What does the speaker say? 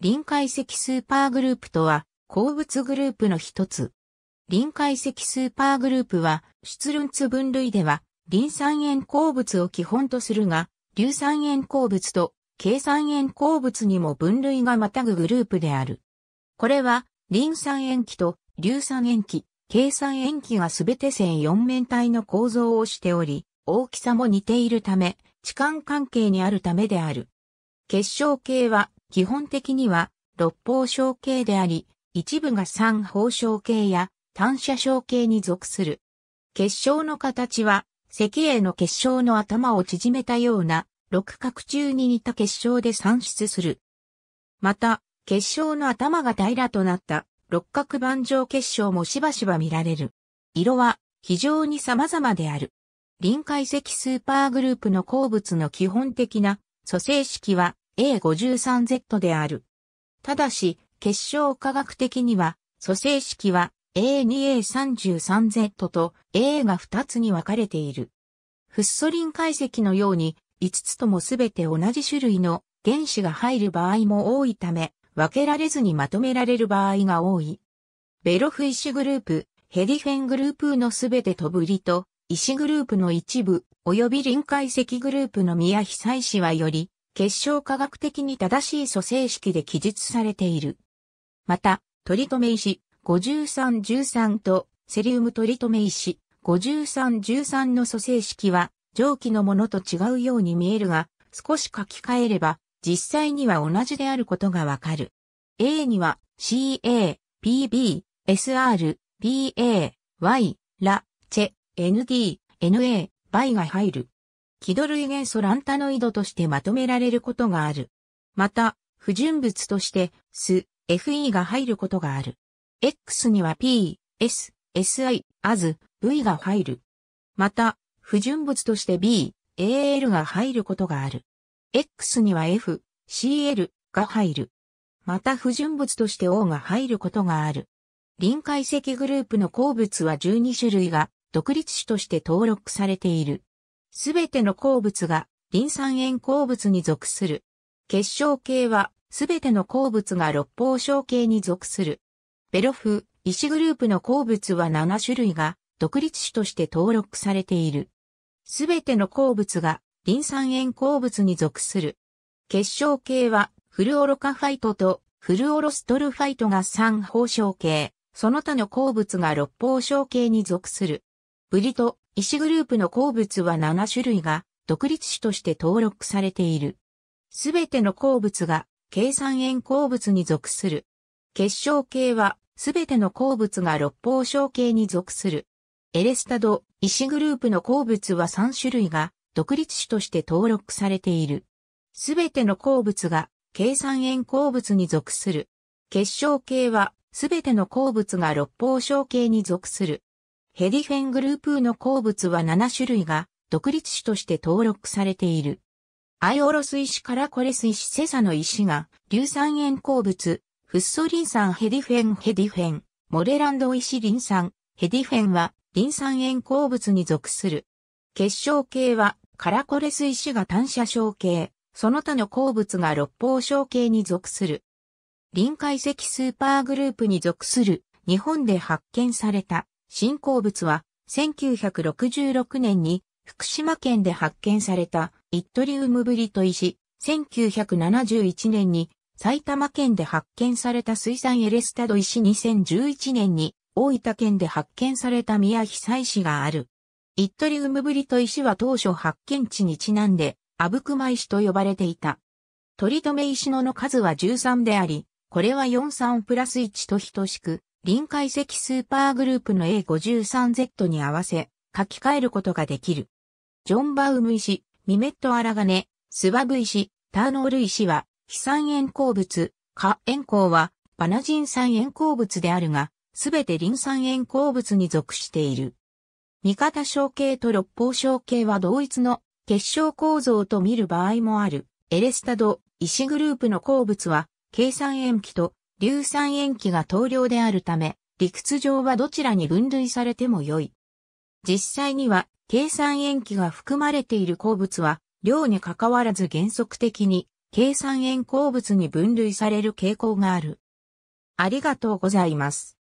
臨界石スーパーグループとは、鉱物グループの一つ。臨界石スーパーグループは、出論ツ分類では、臨酸塩鉱物を基本とするが、硫酸塩鉱物と、計酸塩鉱物にも分類がまたぐグループである。これは、臨酸塩基と硫酸塩基、計酸塩基がすべて線四面体の構造をしており、大きさも似ているため、置換関係にあるためである。結晶系は基本的には六方小系であり、一部が三方小系や単車小系に属する。結晶の形は、石英の結晶の頭を縮めたような六角柱に似た結晶で算出する。また、結晶の頭が平らとなった六角板状結晶もしばしば見られる。色は非常に様々である。臨界石スーパーグループの鉱物の基本的な組成式は A53Z である。ただし、結晶科学的には、組成式は A2A33Z と A が2つに分かれている。フッ素リン解析のように、5つともすべて同じ種類の原子が入る場合も多いため、分けられずにまとめられる場合が多い。ベロフイシグループ、ヘディフェングループのすべてとぶりと、石グループの一部、及び臨解石グループの宮被災市はより、結晶科学的に正しい組成式で記述されている。また、トリトメ石5313とセリウムトリトメ石5313の組成式は上記のものと違うように見えるが、少し書き換えれば実際には同じであることがわかる。A には CA、PB、SR、BA、Y、ラ、チェ、ND、NA、バイが入る。気土類元素ランタノイドとしてまとめられることがある。また、不純物として、ス、FE が入ることがある。X には P、S、SI、a ズ、V が入る。また、不純物として B、AL が入ることがある。X には F、CL が入る。また不純物として O が入ることがある。臨界石グループの鉱物は12種類が独立種として登録されている。すべての鉱物がリン酸塩鉱物に属する。結晶系はすべての鉱物が六方晶系に属する。ベロフ、石グループの鉱物は7種類が独立種として登録されている。すべての鉱物がリン酸塩鉱物に属する。結晶系はフルオロカファイトとフルオロストルファイトが三方晶系、その他の鉱物が六方晶系に属する。ブリト、石グループの鉱物は7種類が独立種として登録されている。すべての鉱物が計算円鉱物に属する。結晶系はすべての鉱物が六方晶系に属する。エレスタド、石グループの鉱物は3種類が独立種として登録されている。すべての鉱物が計算円鉱物に属する。結晶系はすべての鉱物が六方晶系に属する。ヘディフェングループの鉱物は7種類が独立種として登録されている。アイオロス石からコレス石セサの石が、硫酸塩鉱物、フッ素リン酸ヘディフェンヘディフェン、モレランド石リン酸、ヘディフェンはリン酸塩鉱物に属する。結晶系はカラコレス石が単射晶系、その他の鉱物が六方晶系に属する。臨海石スーパーグループに属する日本で発見された新鉱物は、1966年に福島県で発見されたイットリウムブリト石、1971年に埼玉県で発見された水産エレスタド石2011年に大分県で発見された宮久石がある。イットリウムブリト石は当初発見地にちなんで、阿武隈石と呼ばれていた。取り留め石のの数は13であり、これは43プラス1と等しく、臨界積スーパーグループの A53Z に合わせ、書き換えることができる。ジョンバウム石、ミメットアラガネ、スバブ石、ターノール石は、非酸塩鉱物、可塩鉱は、バナジン酸塩鉱物であるが、すべてリン酸塩鉱物に属している。味方小径と六方小径は同一の結晶構造と見る場合もある。エレスタド、石グループの鉱物は、計算塩基と硫酸塩基が等量であるため、理屈上はどちらに分類されても良い。実際には、計算塩基が含まれている鉱物は、量に関わらず原則的に、計算塩鉱物に分類される傾向がある。ありがとうございます。